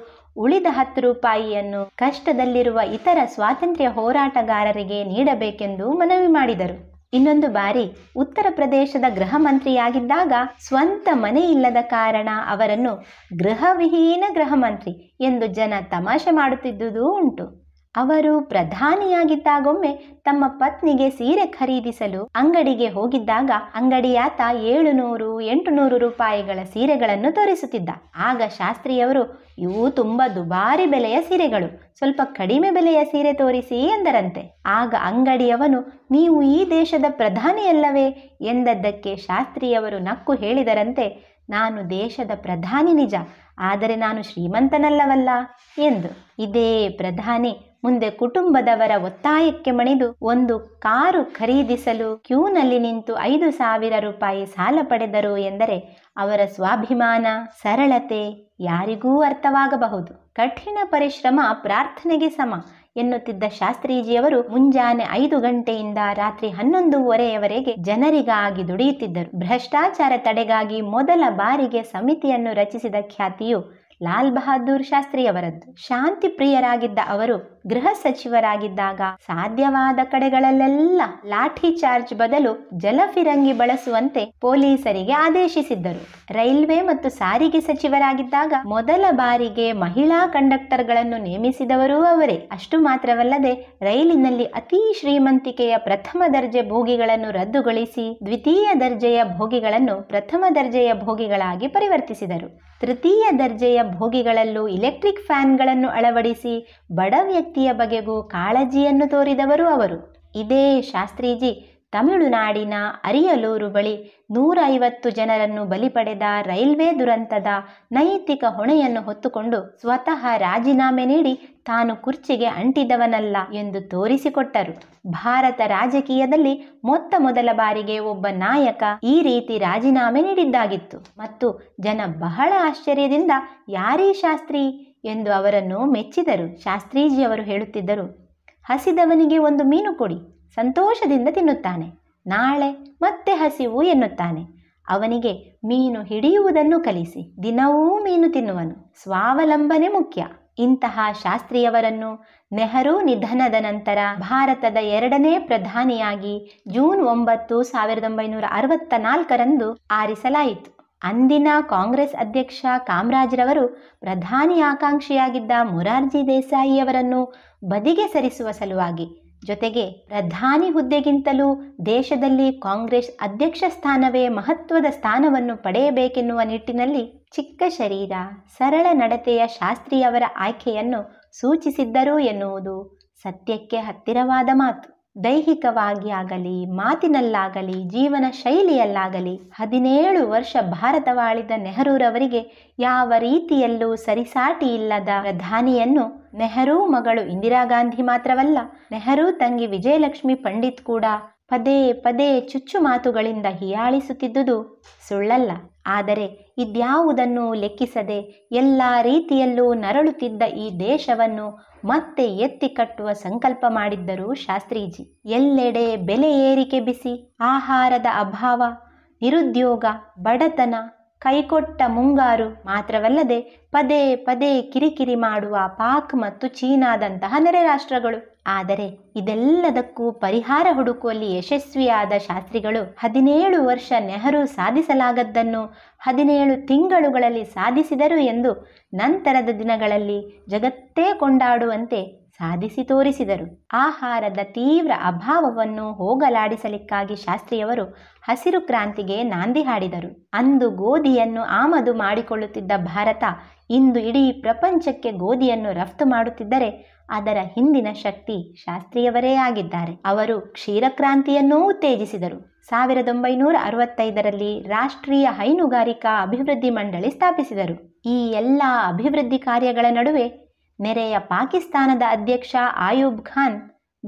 ಉಳಿದ ಹತ್ತು ರೂಪಾಯಿಯನ್ನು ಕಷ್ಟದಲ್ಲಿರುವ ಇತರ ಸ್ವಾತಂತ್ರ್ಯ ಹೋರಾಟಗಾರರಿಗೆ ನೀಡಬೇಕೆಂದು ಮನವಿ ಮಾಡಿದರು ಇನ್ನೊಂದು ಬಾರಿ ಉತ್ತರ ಪ್ರದೇಶದ ಗೃಹ ಮಂತ್ರಿಯಾಗಿದ್ದಾಗ ಸ್ವಂತ ಮನೆ ಇಲ್ಲದ ಕಾರಣ ಅವರನ್ನು ಗೃಹವಿಹೀನ ಗೃಹ ಮಂತ್ರಿ ಎಂದು ಜನ ತಮಾಷೆ ಮಾಡುತ್ತಿದ್ದುದೂ ಉಂಟು ಅವರು ಪ್ರಧಾನಿಯಾಗಿದ್ದಾಗೊಮ್ಮೆ ತಮ್ಮ ಪತ್ನಿಗೆ ಸೀರೆ ಖರೀದಿಸಲು ಅಂಗಡಿಗೆ ಹೋಗಿದ್ದಾಗ ಅಂಗಡಿಯಾತ ಏಳು ನೂರು ಎಂಟು ನೂರು ರೂಪಾಯಿಗಳ ಸೀರೆಗಳನ್ನು ತೋರಿಸುತ್ತಿದ್ದ ಆಗ ಶಾಸ್ತ್ರಿಯವರು ಇವು ತುಂಬ ದುಬಾರಿ ಬೆಲೆಯ ಸೀರೆಗಳು ಸ್ವಲ್ಪ ಕಡಿಮೆ ಬೆಲೆಯ ಸೀರೆ ತೋರಿಸಿ ಎಂದರಂತೆ ಆಗ ಅಂಗಡಿಯವನು ನೀವು ಈ ದೇಶದ ಪ್ರಧಾನಿಯಲ್ಲವೇ ಎಂದದ್ದಕ್ಕೆ ಶಾಸ್ತ್ರಿಯವರು ನಕ್ಕು ಹೇಳಿದರಂತೆ ನಾನು ದೇಶದ ಪ್ರಧಾನಿ ನಿಜ ಆದರೆ ನಾನು ಶ್ರೀಮಂತನಲ್ಲವಲ್ಲ ಎಂದು ಇದೇ ಪ್ರಧಾನಿ ಮುಂದೆ ಕುಟುಂಬದವರ ಒತ್ತಾಯಕ್ಕೆ ಮಣಿದು ಒಂದು ಕಾರು ಖರೀದಿಸಲು ಕ್ಯೂನಲ್ಲಿ ನಿಂತು ಐದು ಸಾವಿರ ರೂಪಾಯಿ ಸಾಲ ಪಡೆದರು ಎಂದರೆ ಅವರ ಸ್ವಾಭಿಮಾನ ಸರಳತೆ ಯಾರಿಗೂ ಅರ್ಥವಾಗಬಹುದು ಕಠಿಣ ಪರಿಶ್ರಮ ಪ್ರಾರ್ಥನೆಗೆ ಸಮ ಎನ್ನುತ್ತಿದ್ದ ಶಾಸ್ತ್ರೀಜಿಯವರು ಮುಂಜಾನೆ ಐದು ಗಂಟೆಯಿಂದ ರಾತ್ರಿ ಹನ್ನೊಂದುವರೆಯವರೆಗೆ ಜನರಿಗಾಗಿ ದುಡಿಯುತ್ತಿದ್ದರು ಭ್ರಷ್ಟಾಚಾರ ತಡೆಗಾಗಿ ಮೊದಲ ಬಾರಿಗೆ ಸಮಿತಿಯನ್ನು ರಚಿಸಿದ ಖ್ಯಾತಿಯು ಲಾಲ್ ಬಹದ್ದೂರ್ ಅವರದ್ದು ಶಾಂತಿ ಪ್ರಿಯರಾಗಿದ್ದ ಅವರು ಗೃಹ ಸಚಿವರಾಗಿದ್ದಾಗ ಸಾಧ್ಯವಾದ ಕಡೆಗಳಲ್ಲೆಲ್ಲ ಲಾಠಿ ಚಾರ್ಜ್ ಬದಲು ಜಲಫಿರಂಗಿ ಬಳಸುವಂತೆ ಪೊಲೀಸರಿಗೆ ಆದೇಶಿಸಿದ್ದರು ರೈಲ್ವೆ ಮತ್ತು ಸಾರಿಗೆ ಸಚಿವರಾಗಿದ್ದಾಗ ಮೊದಲ ಬಾರಿಗೆ ಮಹಿಳಾ ಕಂಡಕ್ಟರ್ಗಳನ್ನು ನೇಮಿಸಿದವರೂ ಅವರೇ ಅಷ್ಟು ಮಾತ್ರವಲ್ಲದೆ ರೈಲಿನಲ್ಲಿ ಅತಿ ಶ್ರೀಮಂತಿಕೆಯ ಪ್ರಥಮ ದರ್ಜೆ ಭೋಗಿಗಳನ್ನು ರದ್ದುಗೊಳಿಸಿ ದ್ವಿತೀಯ ದರ್ಜೆಯ ಭೋಗಿಗಳನ್ನು ಪ್ರಥಮ ದರ್ಜೆಯ ಭೋಗಿಗಳಾಗಿ ಪರಿವರ್ತಿಸಿದರು ತೃತೀಯ ದರ್ಜೆಯ ಭೋಗಿಗಳಲ್ಲೂ ಇಲೆಕ್ಟ್ರಿಕ್ ಫ್ಯಾನ್ಗಳನ್ನು ಅಳವಡಿಸಿ ಬಡ ವ್ಯಕ್ತಿಯ ಬಗೆಗೂ ಕಾಳಜಿಯನ್ನು ತೋರಿದವರು ಅವರು ಇದೇ ಶಾಸ್ತ್ರೀಜಿ ತಮಿಳುನಾಡಿನ ಅರಿಯಲೂರು ಬಳಿ ನೂರೈವತ್ತು ಜನರನ್ನು ಬಲಿ ಪಡೆದ ರೈಲ್ವೆ ದುರಂತದ ನೈತಿಕ ಹೊಣೆಯನ್ನು ಹೊತ್ತುಕೊಂಡು ಸ್ವತಃ ರಾಜೀನಾಮೆ ನೀಡಿ ತಾನು ಕುರ್ಚಿಗೆ ಅಂಟಿದವನಲ್ಲ ಎಂದು ತೋರಿಸಿಕೊಟ್ಟರು ಭಾರತ ರಾಜಕೀಯದಲ್ಲಿ ಮೊತ್ತ ಮೊದಲ ಬಾರಿಗೆ ಒಬ್ಬ ನಾಯಕ ಈ ರೀತಿ ರಾಜೀನಾಮೆ ನೀಡಿದ್ದಾಗಿತ್ತು ಮತ್ತು ಜನ ಬಹಳ ಆಶ್ಚರ್ಯದಿಂದ ಯಾರೀ ಶಾಸ್ತ್ರಿ ಎಂದು ಅವರನ್ನು ಮೆಚ್ಚಿದರು ಶಾಸ್ತ್ರೀಜಿಯವರು ಹೇಳುತ್ತಿದ್ದರು ಹಸಿದವನಿಗೆ ಒಂದು ಮೀನು ಕೊಡಿ ಸಂತೋಷದಿಂದ ತಿನ್ನುತ್ತಾನೆ ನಾಳೆ ಮತ್ತೆ ಹಸಿವು ಎನ್ನುತ್ತಾನೆ ಅವನಿಗೆ ಮೀನು ಹಿಡಿಯುವುದನ್ನು ಕಲಿಸಿ ದಿನವೂ ಮೀನು ತಿನ್ನುವನು ಸ್ವಾವಲಂಬನೆ ಮುಖ್ಯ ಇಂತಹ ಶಾಸ್ತ್ರಿಯವರನ್ನು ನೆಹರು ನಿಧನದ ನಂತರ ಭಾರತದ ಎರಡನೇ ಪ್ರಧಾನಿಯಾಗಿ ಜೂನ್ ಒಂಬತ್ತು ಸಾವಿರದ ಒಂಬೈನೂರ ಅರವತ್ತ ನಾಲ್ಕರಂದು ಆರಿಸಲಾಯಿತು ಅಂದಿನ ಕಾಂಗ್ರೆಸ್ ಅಧ್ಯಕ್ಷ ಕಾಮರಾಜ್ರವರು ಪ್ರಧಾನಿ ಆಕಾಂಕ್ಷಿಯಾಗಿದ್ದ ಮೊರಾರ್ಜಿ ದೇಸಾಯಿಯವರನ್ನು ಬದಿಗೆ ಸರಿಸುವ ಸಲುವಾಗಿ ಜೊತೆಗೆ ಪ್ರಧಾನಿ ಹುದ್ದೆಗಿಂತಲೂ ದೇಶದಲ್ಲಿ ಕಾಂಗ್ರೆಸ್ ಅಧ್ಯಕ್ಷ ಸ್ಥಾನವೇ ಮಹತ್ವದ ಸ್ಥಾನವನ್ನು ಪಡೆಯಬೇಕೆನ್ನುವ ನಿಟ್ಟಿನಲ್ಲಿ ಚಿಕ್ಕ ಶರೀರ ಸರಳ ನಡತೆಯ ಶಾಸ್ತ್ರಿಯವರ ಆಯ್ಕೆಯನ್ನು ಸೂಚಿಸಿದ್ದರು ಎನ್ನುವುದು ಸತ್ಯಕ್ಕೆ ಹತ್ತಿರವಾದ ಮಾತು ದೈಹಿಕವಾಗಿ ಆಗಲಿ ಮಾತಿನಲ್ಲಾಗಲಿ ಜೀವನ ಶೈಲಿಯಲ್ಲಾಗಲಿ ಹದಿನೇಳು ವರ್ಷ ಭಾರತವಾಳಿದ ನೆಹರೂರವರಿಗೆ ಯಾವ ರೀತಿಯಲ್ಲೂ ಸರಿಸಾಟಿ ಇಲ್ಲದ ಪ್ರಧಾನಿಯನ್ನು ನೆಹರೂ ಮಗಳು ಇಂದಿರಾ ಗಾಂಧಿ ಮಾತ್ರವಲ್ಲ ನೆಹರೂ ತಂಗಿ ವಿಜಯಲಕ್ಷ್ಮಿ ಪಂಡಿತ್ ಕೂಡ ಪದೇ ಪದೇ ಚುಚ್ಚು ಮಾತುಗಳಿಂದ ಹೀಯಾಳಿಸುತ್ತಿದ್ದುದು ಸುಳ್ಳಲ್ಲ ಆದರೆ ಇದ್ಯಾವುದನ್ನು ಲೆಕ್ಕಿಸದೆ ಎಲ್ಲ ರೀತಿಯಲ್ಲೂ ನರಳುತ್ತಿದ್ದ ಈ ದೇಶವನ್ನು ಮತ್ತೆ ಎತ್ತಿ ಕಟ್ಟುವ ಸಂಕಲ್ಪ ಮಾಡಿದ್ದರು ಶಾಸ್ತ್ರೀಜಿ ಎಲ್ಲೆಡೆ ಬೆಲೆ ಏರಿಕೆ ಬಿಸಿ ಆಹಾರದ ಅಭಾವ ನಿರುದ್ಯೋಗ ಬಡತನ ಕೈಕೊಟ್ಟ ಮುಂಗಾರು ಮಾತ್ರವಲ್ಲದೆ ಪದೇ ಪದೇ ಕಿರಿಕಿರಿ ಮಾಡುವ ಪಾಕ್ ಮತ್ತು ಚೀನಾದಂತಹ ನೆರೆ ರಾಷ್ಟ್ರಗಳು ಆದರೆ ಇದೆಲ್ಲದಕ್ಕೂ ಪರಿಹಾರ ಹುಡುಕುವಲ್ಲಿ ಯಶಸ್ವಿಯಾದ ಶಾಸ್ತ್ರಿಗಳು ಹದಿನೇಳು ವರ್ಷ ನೆಹರು ಸಾಧಿಸಲಾಗದ್ದನ್ನು ಹದಿನೇಳು ತಿಂಗಳುಗಳಲ್ಲಿ ಸಾಧಿಸಿದರು ಎಂದು ನಂತರದ ದಿನಗಳಲ್ಲಿ ಜಗತ್ತೇ ಕೊಂಡಾಡುವಂತೆ ಸಾಧಿಸಿ ತೋರಿಸಿದರು ಆಹಾರದ ತೀವ್ರ ಅಭಾವವನ್ನು ಹೋಗಲಾಡಿಸಲಿಕ್ಕಾಗಿ ಶಾಸ್ತ್ರಿಯವರು ಹಸಿರು ಕ್ರಾಂತಿಗೆ ನಾಂದಿ ಹಾಡಿದರು ಅಂದು ಗೋಧಿಯನ್ನು ಆಮದು ಮಾಡಿಕೊಳ್ಳುತ್ತಿದ್ದ ಭಾರತ ಇಂದು ಇಡೀ ಪ್ರಪಂಚಕ್ಕೆ ಗೋಧಿಯನ್ನು ರಫ್ತು ಮಾಡುತ್ತಿದ್ದರೆ ಅದರ ಹಿಂದಿನ ಶಕ್ತಿ ಶಾಸ್ತ್ರಿಯವರೇ ಆಗಿದ್ದಾರೆ ಅವರು ಕ್ಷೀರಕ್ರಾಂತಿಯನ್ನೂ ಉತ್ತೇಜಿಸಿದರು ಸಾವಿರದ ಒಂಬೈನೂರ ಅರವತ್ತೈದರಲ್ಲಿ ರಾಷ್ಟ್ರೀಯ ಹೈನುಗಾರಿಕಾ ಅಭಿವೃದ್ಧಿ ಮಂಡಳಿ ಸ್ಥಾಪಿಸಿದರು ಈ ಎಲ್ಲ ಅಭಿವೃದ್ಧಿ ಕಾರ್ಯಗಳ ನಡುವೆ ನೆರೆಯ ಪಾಕಿಸ್ತಾನದ ಅಧ್ಯಕ್ಷ ಆಯೂಬ್ ಖಾನ್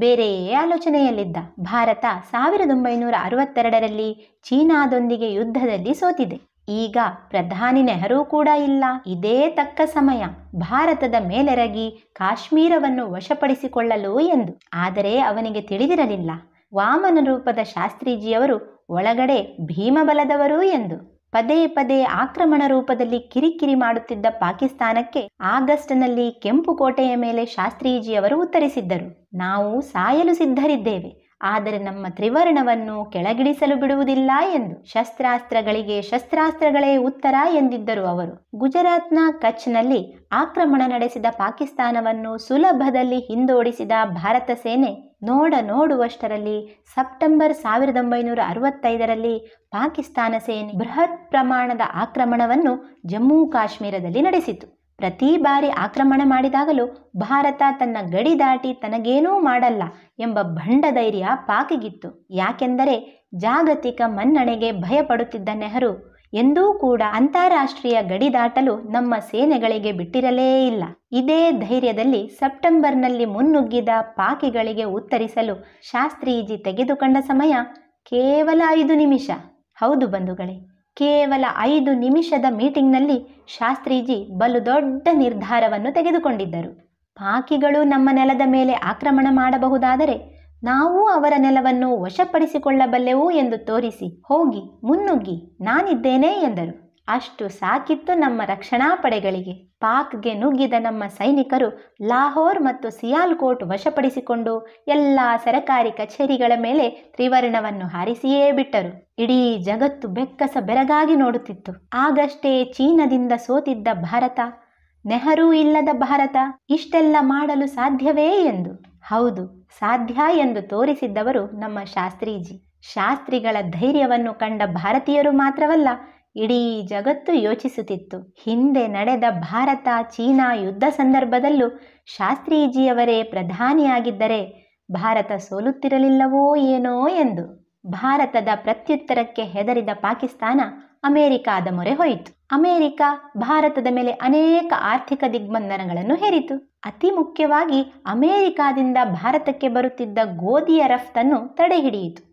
ಬೇರೆಯೇ ಆಲೋಚನೆಯಲ್ಲಿದ್ದ ಭಾರತ ಸಾವಿರದ ಒಂಬೈನೂರ ಅರವತ್ತೆರಡರಲ್ಲಿ ಚೀನಾದೊಂದಿಗೆ ಯುದ್ಧದಲ್ಲಿ ಸೋತಿದೆ ಈಗ ಪ್ರಧಾನಿ ನೆಹರೂ ಕೂಡ ಇಲ್ಲ ಇದೇ ತಕ್ಕ ಸಮಯ ಭಾರತದ ಮೇಲೆರಗಿ ಕಾಶ್ಮೀರವನ್ನು ವಶಪಡಿಸಿಕೊಳ್ಳಲು ಎಂದು ಆದರೆ ಅವನಿಗೆ ತಿಳಿದಿರಲಿಲ್ಲ ವಾಮನ ರೂಪದ ಶಾಸ್ತ್ರೀಜಿಯವರು ಒಳಗಡೆ ಭೀಮಬಲದವರು ಎಂದು ಪದೇ ಪದೇ ಆಕ್ರಮಣ ರೂಪದಲ್ಲಿ ಕಿರಿಕಿರಿ ಮಾಡುತ್ತಿದ್ದ ಪಾಕಿಸ್ತಾನಕ್ಕೆ ಆಗಸ್ಟ್ನಲ್ಲಿ ಕೆಂಪು ಕೋಟೆಯ ಮೇಲೆ ಶಾಸ್ತ್ರೀಜಿಯವರು ಉತ್ತರಿಸಿದ್ದರು ನಾವು ಸಾಯಲು ಸಿದ್ಧರಿದ್ದೇವೆ ಆದರೆ ನಮ್ಮ ತ್ರಿವರ್ಣವನ್ನು ಕೆಳಗಿಡಿಸಲು ಬಿಡುವುದಿಲ್ಲ ಎಂದು ಶಸ್ತ್ರಾಸ್ತ್ರಗಳಿಗೆ ಶಸ್ತ್ರಾಸ್ತ್ರಗಳೇ ಉತ್ತರ ಎಂದಿದ್ದರು ಅವರು ಗುಜರಾತ್ನ ಕಚ್ನಲ್ಲಿ ಆಕ್ರಮಣ ನಡೆಸಿದ ಪಾಕಿಸ್ತಾನವನ್ನು ಸುಲಭದಲ್ಲಿ ಹಿಂದೋಡಿಸಿದ ಭಾರತ ಸೇನೆ ನೋಡ ನೋಡುವಷ್ಟರಲ್ಲಿ ಸೆಪ್ಟೆಂಬರ್ ಸಾವಿರದ ಒಂಬೈನೂರ ಅರವತ್ತೈದರಲ್ಲಿ ಪಾಕಿಸ್ತಾನ ಸೇನೆ ಬೃಹತ್ ಪ್ರಮಾಣದ ಆಕ್ರಮಣವನ್ನು ಜಮ್ಮು ಕಾಶ್ಮೀರದಲ್ಲಿ ನಡೆಸಿತು ಪ್ರತಿ ಬಾರಿ ಆಕ್ರಮಣ ಮಾಡಿದಾಗಲೂ ಭಾರತ ತನ್ನ ಗಡಿ ದಾಟಿ ತನಗೇನೂ ಮಾಡಲ್ಲ ಎಂಬ ಭಂಡ ಧೈರ್ಯ ಪಾಕಿಗಿತ್ತು ಯಾಕೆಂದರೆ ಜಾಗತಿಕ ಮನ್ನಣೆಗೆ ಭಯಪಡುತ್ತಿದ್ದ ನೆಹರು ಎಂದೂ ಕೂಡ ಅಂತಾರಾಷ್ಟ್ರೀಯ ಗಡಿ ದಾಟಲು ನಮ್ಮ ಸೇನೆಗಳಿಗೆ ಬಿಟ್ಟಿರಲೇ ಇಲ್ಲ ಇದೇ ಧೈರ್ಯದಲ್ಲಿ ಸೆಪ್ಟೆಂಬರ್ನಲ್ಲಿ ಮುನ್ನುಗ್ಗಿದ ಪಾಕಿಗಳಿಗೆ ಉತ್ತರಿಸಲು ಶಾಸ್ತ್ರೀಜಿ ತೆಗೆದುಕೊಂಡ ಸಮಯ ಕೇವಲ ಐದು ನಿಮಿಷ ಹೌದು ಬಂಧುಗಳೇ ಕೇವಲ ಐದು ನಿಮಿಷದ ಮೀಟಿಂಗ್ನಲ್ಲಿ ಶಾಸ್ತ್ರೀಜಿ ಬಲು ದೊಡ್ಡ ನಿರ್ಧಾರವನ್ನು ತೆಗೆದುಕೊಂಡಿದ್ದರು ಪಾಕಿಗಳು ನಮ್ಮ ನೆಲದ ಮೇಲೆ ಆಕ್ರಮಣ ಮಾಡಬಹುದಾದರೆ ನಾವು ಅವರ ನೆಲವನ್ನು ವಶಪಡಿಸಿಕೊಳ್ಳಬಲ್ಲೆವು ಎಂದು ತೋರಿಸಿ ಹೋಗಿ ಮುನ್ನುಗ್ಗಿ ನಾನಿದ್ದೇನೆ ಎಂದರು ಅಷ್ಟು ಸಾಕಿತ್ತು ನಮ್ಮ ರಕ್ಷಣಾ ಪಡೆಗಳಿಗೆ ಪಾಕ್ಗೆ ನುಗ್ಗಿದ ನಮ್ಮ ಸೈನಿಕರು ಲಾಹೋರ್ ಮತ್ತು ಸಿಯಾಲ್ಕೋಟ್ ವಶಪಡಿಸಿಕೊಂಡು ಎಲ್ಲ ಸರಕಾರಿ ಕಚೇರಿಗಳ ಮೇಲೆ ತ್ರಿವರ್ಣವನ್ನು ಹಾರಿಸಿಯೇ ಬಿಟ್ಟರು ಇಡೀ ಜಗತ್ತು ಬೆಕ್ಕಸ ಬೆರಗಾಗಿ ನೋಡುತ್ತಿತ್ತು ಆಗಷ್ಟೇ ಚೀನದಿಂದ ಸೋತಿದ್ದ ಭಾರತ ನೆಹರೂ ಇಲ್ಲದ ಭಾರತ ಇಷ್ಟೆಲ್ಲ ಮಾಡಲು ಸಾಧ್ಯವೇ ಎಂದು ಹೌದು ಸಾಧ್ಯ ಎಂದು ತೋರಿಸಿದ್ದವರು ನಮ್ಮ ಶಾಸ್ತ್ರೀಜಿ ಶಾಸ್ತ್ರಿಗಳ ಧೈರ್ಯವನ್ನು ಕಂಡ ಭಾರತೀಯರು ಮಾತ್ರವಲ್ಲ ಇಡೀ ಜಗತ್ತು ಯೋಚಿಸುತ್ತಿತ್ತು ಹಿಂದೆ ನಡೆದ ಭಾರತ ಚೀನಾ ಯುದ್ಧ ಸಂದರ್ಭದಲ್ಲೂ ಶಾಸ್ತ್ರೀಜಿಯವರೇ ಪ್ರಧಾನಿಯಾಗಿದ್ದರೆ ಭಾರತ ಸೋಲುತ್ತಿರಲಿಲ್ಲವೋ ಏನೋ ಎಂದು ಭಾರತದ ಪ್ರತ್ಯುತ್ತರಕ್ಕೆ ಹೆದರಿದ ಪಾಕಿಸ್ತಾನ ಅಮೆರಿಕಾದ ಮೊರೆ ಹೋಯಿತು ಅಮೆರಿಕ ಭಾರತದ ಮೇಲೆ ಅನೇಕ ಆರ್ಥಿಕ ದಿಗ್ಬಂಧನಗಳನ್ನು ಹೇರಿತು ಅತಿ ಮುಖ್ಯವಾಗಿ ಅಮೆರಿಕಾದಿಂದ ಭಾರತಕ್ಕೆ ಬರುತ್ತಿದ್ದ ಗೋಧಿಯ ರಫ್ತನ್ನು ತಡೆಹಿಡಿಯಿತು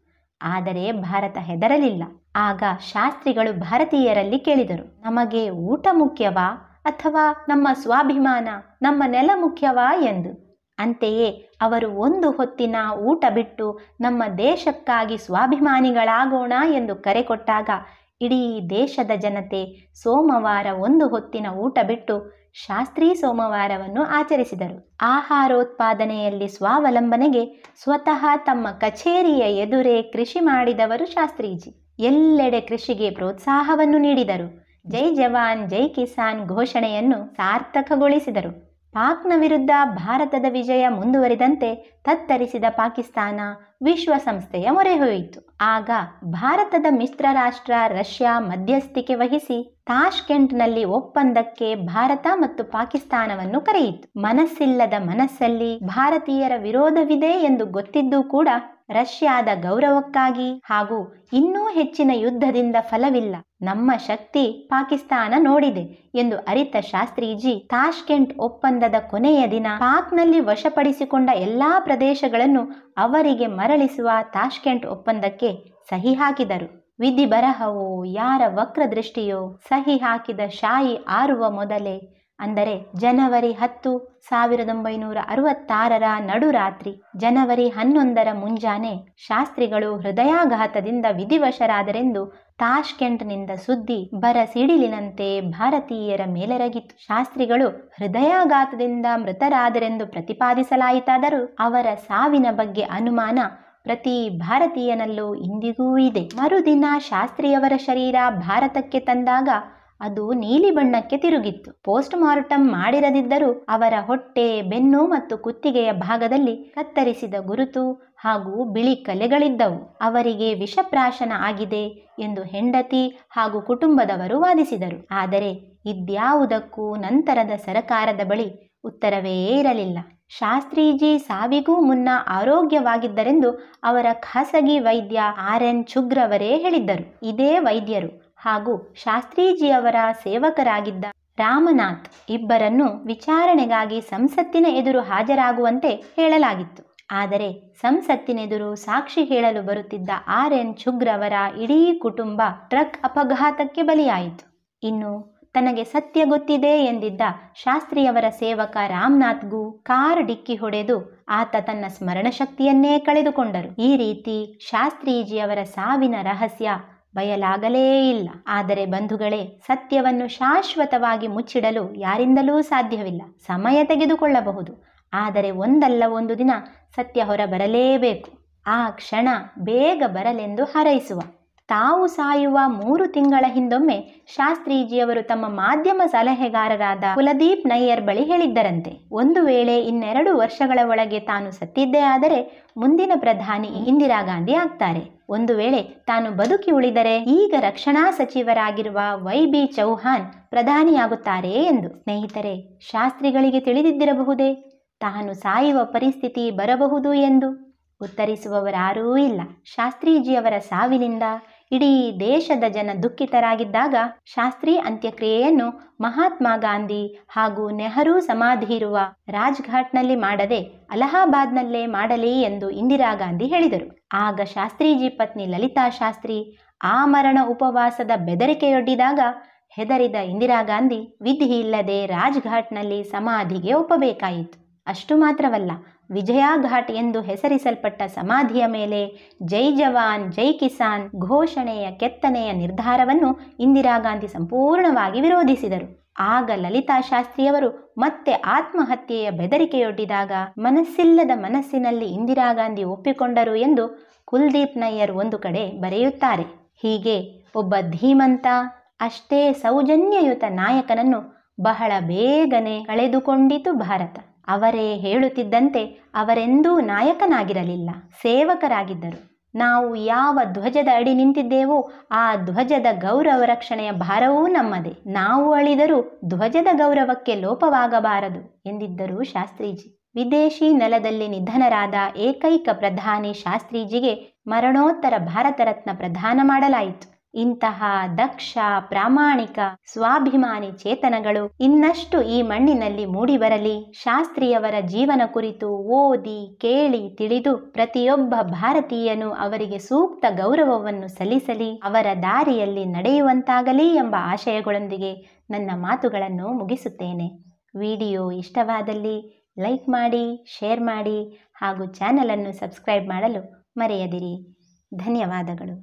ಆದರೆ ಭಾರತ ಹೆದರಲಿಲ್ಲ ಆಗ ಶಾಸ್ತ್ರಿಗಳು ಭಾರತೀಯರಲ್ಲಿ ಕೇಳಿದರು ನಮಗೆ ಊಟ ಮುಖ್ಯವಾ ಅಥವಾ ನಮ್ಮ ಸ್ವಾಭಿಮಾನ ನಮ್ಮ ನೆಲ ಮುಖ್ಯವಾ ಎಂದು ಅಂತೆಯೇ ಅವರು ಒಂದು ಹೊತ್ತಿನ ಊಟ ಬಿಟ್ಟು ನಮ್ಮ ದೇಶಕ್ಕಾಗಿ ಸ್ವಾಭಿಮಾನಿಗಳಾಗೋಣ ಎಂದು ಕರೆ ಕೊಟ್ಟಾಗ ಇಡೀ ದೇಶದ ಜನತೆ ಸೋಮವಾರ ಒಂದು ಹೊತ್ತಿನ ಊಟ ಬಿಟ್ಟು ಶಾಸ್ತ್ರೀ ಸೋಮವಾರವನ್ನು ಆಚರಿಸಿದರು ಆಹಾರೋತ್ಪಾದನೆಯಲ್ಲಿ ಸ್ವಾವಲಂಬನೆಗೆ ಸ್ವತಃ ತಮ್ಮ ಕಚೇರಿಯ ಎದುರೇ ಕೃಷಿ ಮಾಡಿದವರು ಶಾಸ್ತ್ರೀಜಿ ಎಲ್ಲೆಡೆ ಕೃಷಿಗೆ ಪ್ರೋತ್ಸಾಹವನ್ನು ನೀಡಿದರು ಜೈ ಜವಾನ್ ಜೈ ಕಿಸಾನ್ ಘೋಷಣೆಯನ್ನು ಸಾರ್ಥಕಗೊಳಿಸಿದರು ಪಾಕ್ನ ವಿರುದ್ಧ ಭಾರತದ ವಿಜಯ ಮುಂದುವರಿದಂತೆ ತತ್ತರಿಸಿದ ಪಾಕಿಸ್ತಾನ ವಿಶ್ವಸಂಸ್ಥೆಯ ಮೊರೆ ಹೋಯಿತು ಆಗ ಭಾರತದ ಮಿಶ್ರ ರಾಷ್ಟ್ರ ರಷ್ಯಾ ಮಧ್ಯಸ್ಥಿಕೆ ವಹಿಸಿ ತಾಷ್ಕೆಂಟ್ನಲ್ಲಿ ಒಪ್ಪಂದಕ್ಕೆ ಭಾರತ ಮತ್ತು ಪಾಕಿಸ್ತಾನವನ್ನು ಕರೆಯಿತು ಮನಸ್ಸಿಲ್ಲದ ಮನಸ್ಸಲ್ಲಿ ಭಾರತೀಯರ ವಿರೋಧವಿದೆ ಎಂದು ಗೊತ್ತಿದ್ದೂ ಕೂಡ ರಷ್ಯಾದ ಗೌರವಕ್ಕಾಗಿ ಹಾಗೂ ಇನ್ನೂ ಹೆಚ್ಚಿನ ಯುದ್ಧದಿಂದ ಫಲವಿಲ್ಲ ನಮ್ಮ ಶಕ್ತಿ ಪಾಕಿಸ್ತಾನ ನೋಡಿದೆ ಎಂದು ಅರಿತ ಶಾಸ್ತ್ರೀಜಿ ತಾಷ್ಕೆಂಟ್ ಒಪ್ಪಂದದ ಕೊನೆಯ ದಿನ ಪಾಕ್ನಲ್ಲಿ ವಶಪಡಿಸಿಕೊಂಡ ಎಲ್ಲಾ ಪ್ರದೇಶಗಳನ್ನು ಅವರಿಗೆ ಮರಳಿಸುವ ತಾಷ್ಕೆಂಟ್ ಒಪ್ಪಂದಕ್ಕೆ ಸಹಿ ಹಾಕಿದರು ವಿಧಿ ಬರಹವೋ ಯಾರ ವಕ್ರದೃಷ್ಟಿಯೋ ಸಹಿ ಹಾಕಿದ ಶಾಯಿ ಆರುವ ಮೊದಲೇ ಅಂದರೆ ಜನವರಿ ಹತ್ತು ಸಾವಿರದ ಒಂಬೈನೂರ ಅರವತ್ತಾರರ ನಡುರಾತ್ರಿ ಜನವರಿ ಹನ್ನೊಂದರ ಮುಂಜಾನೆ ಶಾಸ್ತ್ರಿಗಳು ಹೃದಯಾಘಾತದಿಂದ ವಿಧಿವಶರಾದರೆಂದು ತಾಷ್ಕೆಂಟ್ನಿಂದ ಸುದ್ದಿ ಬರಸಿಡಿಲಿನಂತೆ ಭಾರತೀಯರ ಮೇಲೆರಗಿತು ಶಾಸ್ತ್ರಿಗಳು ಹೃದಯಾಘಾತದಿಂದ ಮೃತರಾದರೆಂದು ಪ್ರತಿಪಾದಿಸಲಾಯಿತಾದರೂ ಅವರ ಸಾವಿನ ಬಗ್ಗೆ ಅನುಮಾನ ಪ್ರತಿ ಭಾರತೀಯನಲ್ಲೂ ಇಂದಿಗೂ ಇದೆ ಮರುದಿನ ಶಾಸ್ತ್ರಿಯವರ ಶರೀರ ಭಾರತಕ್ಕೆ ತಂದಾಗ ಅದು ನೀಲಿ ಬಣ್ಣಕ್ಕೆ ತಿರುಗಿತ್ತು ಪೋಸ್ಟ್ ಮಾರ್ಟಮ್ ಮಾಡಿರದಿದ್ದರೂ ಅವರ ಹೊಟ್ಟೆ ಬೆನ್ನು ಮತ್ತು ಕುತ್ತಿಗೆಯ ಭಾಗದಲ್ಲಿ ಕತ್ತರಿಸಿದ ಗುರುತು ಹಾಗೂ ಬಿಳಿ ಕಲೆಗಳಿದ್ದವು ಅವರಿಗೆ ವಿಷಪ್ರಾಶನ ಆಗಿದೆ ಎಂದು ಹೆಂಡತಿ ಹಾಗೂ ಕುಟುಂಬದವರು ವಾದಿಸಿದರು ಆದರೆ ಇದ್ಯಾವುದಕ್ಕೂ ನಂತರದ ಸರಕಾರದ ಬಳಿ ಉತ್ತರವೇ ಇರಲಿಲ್ಲ ಶಾಸ್ತ್ರೀಜಿ ಸಾವಿಗೂ ಮುನ್ನ ಆರೋಗ್ಯವಾಗಿದ್ದರೆಂದು ಅವರ ಖಾಸಗಿ ವೈದ್ಯ ಆರ್ ಎನ್ ಚುಗ್ರವರೇ ಹೇಳಿದ್ದರು ಇದೇ ವೈದ್ಯರು ಹಾಗೂ ಶಾಸ್ತ್ರೀಜಿಯವರ ಸೇವಕರಾಗಿದ್ದ ರಾಮನಾಥ್ ಇಬ್ಬರನ್ನು ವಿಚಾರಣೆಗಾಗಿ ಸಂಸತ್ತಿನ ಎದುರು ಹಾಜರಾಗುವಂತೆ ಹೇಳಲಾಗಿತ್ತು ಆದರೆ ಸಂಸತ್ತಿನೆದುರು ಸಾಕ್ಷಿ ಹೇಳಲು ಬರುತ್ತಿದ್ದ ಆರ್ ಎನ್ ಶುಗ್ರವರ ಇಡೀ ಕುಟುಂಬ ಟ್ರಕ್ ಅಪಘಾತಕ್ಕೆ ಬಲಿಯಾಯಿತು ಇನ್ನು ತನಗೆ ಸತ್ಯ ಗೊತ್ತಿದೆ ಎಂದಿದ್ದ ಶಾಸ್ತ್ರಿಯವರ ಸೇವಕ ರಾಮನಾಥ್ಗೂ ಕಾರ್ ಡಿಕ್ಕಿ ಹೊಡೆದು ಆತ ತನ್ನ ಸ್ಮರಣಶಕ್ತಿಯನ್ನೇ ಕಳೆದುಕೊಂಡರು ಈ ರೀತಿ ಶಾಸ್ತ್ರೀಜಿಯವರ ಸಾವಿನ ರಹಸ್ಯ ಬಯಲಾಗಲೇ ಇಲ್ಲ ಆದರೆ ಬಂಧುಗಳೇ ಸತ್ಯವನ್ನು ಶಾಶ್ವತವಾಗಿ ಮುಚ್ಚಿಡಲು ಯಾರಿಂದಲೂ ಸಾಧ್ಯವಿಲ್ಲ ಸಮಯ ತೆಗೆದುಕೊಳ್ಳಬಹುದು ಆದರೆ ಒಂದಲ್ಲ ಒಂದು ದಿನ ಸತ್ಯ ಹೊರಬರಲೇಬೇಕು ಆ ಕ್ಷಣ ಬೇಗ ಬರಲೆಂದು ಹಾರೈಸುವ ತಾವು ಸಾಯುವ ಮೂರು ತಿಂಗಳ ಹಿಂದೊಮ್ಮೆ ಶಾಸ್ತ್ರೀಜಿಯವರು ತಮ್ಮ ಮಾಧ್ಯಮ ಸಲಹೆಗಾರರಾದ ಕುಲದೀಪ್ ನಯ್ಯರ್ ಬಳಿ ಹೇಳಿದ್ದರಂತೆ ಒಂದು ವೇಳೆ ಇನ್ನೆರಡು ವರ್ಷಗಳ ಒಳಗೆ ತಾನು ಸತ್ತಿದ್ದೇ ಆದರೆ ಮುಂದಿನ ಪ್ರಧಾನಿ ಇಂದಿರಾ ಗಾಂಧಿ ಆಗ್ತಾರೆ ಒಂದು ವೇಳೆ ತಾನು ಬದುಕಿ ಉಳಿದರೆ ಈಗ ರಕ್ಷಣಾ ಸಚಿವರಾಗಿರುವ ವೈ ಬಿ ಚೌಹಾನ್ ಪ್ರಧಾನಿಯಾಗುತ್ತಾರೆ ಎಂದು ಸ್ನೇಹಿತರೆ ಶಾಸ್ತ್ರಿಗಳಿಗೆ ತಿಳಿದಿದ್ದಿರಬಹುದೇ ತಾನು ಸಾಯುವ ಪರಿಸ್ಥಿತಿ ಬರಬಹುದು ಎಂದು ಉತ್ತರಿಸುವವರಾರೂ ಇಲ್ಲ ಶಾಸ್ತ್ರೀಜಿಯವರ ಸಾವಿನಿಂದ ಇಡೀ ದೇಶದ ಜನ ದುಃಖಿತರಾಗಿದ್ದಾಗ ಶಾಸ್ತ್ರಿ ಅಂತ್ಯಕ್ರಿಯೆಯನ್ನು ಮಹಾತ್ಮ ಗಾಂಧಿ ಹಾಗೂ ನೆಹರೂ ಸಮಾಧಿ ಇರುವ ರಾಜ್ಘಾಟ್ನಲ್ಲಿ ಮಾಡದೆ ಅಲಹಾಬಾದ್ನಲ್ಲೇ ಮಾಡಲಿ ಎಂದು ಇಂದಿರಾ ಗಾಂಧಿ ಹೇಳಿದರು ಆಗ ಶಾಸ್ತ್ರೀಜಿ ಪತ್ನಿ ಲಲಿತಾ ಶಾಸ್ತ್ರಿ ಆ ಮರಣ ಉಪವಾಸದ ಬೆದರಿಕೆಯೊಡ್ಡಿದಾಗ ಹೆದರಿದ ಇಂದಿರಾ ಗಾಂಧಿ ವಿಧಿ ಇಲ್ಲದೆ ರಾಜ್ಘಾಟ್ನಲ್ಲಿ ಸಮಾಧಿಗೆ ಒಪ್ಪಬೇಕಾಯಿತು ಅಷ್ಟು ಮಾತ್ರವಲ್ಲ ವಿಜಯಾಘಾಟ್ ಎಂದು ಹೆಸರಿಸಲ್ಪಟ್ಟ ಸಮಾಧಿಯ ಮೇಲೆ ಜೈ ಜವಾನ್ ಜೈ ಕಿಸಾನ್ ಘೋಷಣೆಯ ಕೆತ್ತನೆಯ ನಿರ್ಧಾರವನ್ನು ಇಂದಿರಾ ಗಾಂಧಿ ಸಂಪೂರ್ಣವಾಗಿ ವಿರೋಧಿಸಿದರು ಆಗ ಲಲಿತಾ ಶಾಸ್ತ್ರಿಯವರು ಮತ್ತೆ ಆತ್ಮಹತ್ಯೆಯ ಬೆದರಿಕೆಯೊಡ್ಡಿದಾಗ ಮನಸ್ಸಿಲ್ಲದ ಮನಸ್ಸಿನಲ್ಲಿ ಇಂದಿರಾ ಗಾಂಧಿ ಒಪ್ಪಿಕೊಂಡರು ಎಂದು ಕುಲ್ದೀಪ್ ನಯ್ಯರ್ ಒಂದು ಕಡೆ ಬರೆಯುತ್ತಾರೆ ಹೀಗೆ ಒಬ್ಬ ಧೀಮಂತ ಅಷ್ಟೇ ಸೌಜನ್ಯಯುತ ನಾಯಕನನ್ನು ಬಹಳ ಬೇಗನೆ ಕಳೆದುಕೊಂಡಿತು ಭಾರತ ಅವರೇ ಹೇಳುತ್ತಿದ್ದಂತೆ ಅವರೆಂದೂ ನಾಯಕನಾಗಿರಲಿಲ್ಲ ಸೇವಕರಾಗಿದ್ದರು ನಾವು ಯಾವ ಧ್ವಜದ ಅಡಿ ನಿಂತಿದ್ದೇವೋ ಆ ಧ್ವಜದ ಗೌರವ ರಕ್ಷಣೆಯ ಭಾರವೂ ನಮ್ಮದೇ ನಾವು ಅಳಿದರೂ ಧ್ವಜದ ಗೌರವಕ್ಕೆ ಲೋಪವಾಗಬಾರದು ಎಂದಿದ್ದರು ಶಾಸ್ತ್ರೀಜಿ ವಿದೇಶಿ ನೆಲದಲ್ಲಿ ನಿಧನರಾದ ಏಕೈಕ ಪ್ರಧಾನಿ ಶಾಸ್ತ್ರೀಜಿಗೆ ಮರಣೋತ್ತರ ಭಾರತ ರತ್ನ ಪ್ರದಾನ ಮಾಡಲಾಯಿತು ಇಂತಹ ದಕ್ಷ ಪ್ರಾಮಾಣಿಕ ಸ್ವಾಭಿಮಾನಿ ಚೇತನಗಳು ಇನ್ನಷ್ಟು ಈ ಮಣ್ಣಿನಲ್ಲಿ ಮೂಡಿಬರಲಿ ಶಾಸ್ತ್ರಿಯವರ ಜೀವನ ಕುರಿತು ಓದಿ ಕೇಳಿ ತಿಳಿದು ಪ್ರತಿಯೊಬ್ಬ ಭಾರತೀಯನು ಅವರಿಗೆ ಸೂಕ್ತ ಗೌರವವನ್ನು ಸಲ್ಲಿಸಲಿ ಅವರ ದಾರಿಯಲ್ಲಿ ನಡೆಯುವಂತಾಗಲಿ ಎಂಬ ಆಶಯಗಳೊಂದಿಗೆ ನನ್ನ ಮಾತುಗಳನ್ನು ಮುಗಿಸುತ್ತೇನೆ ವಿಡಿಯೋ ಇಷ್ಟವಾದಲ್ಲಿ ಲೈಕ್ ಮಾಡಿ ಶೇರ್ ಮಾಡಿ ಹಾಗೂ ಚಾನಲನ್ನು ಸಬ್ಸ್ಕ್ರೈಬ್ ಮಾಡಲು ಮರೆಯದಿರಿ ಧನ್ಯವಾದಗಳು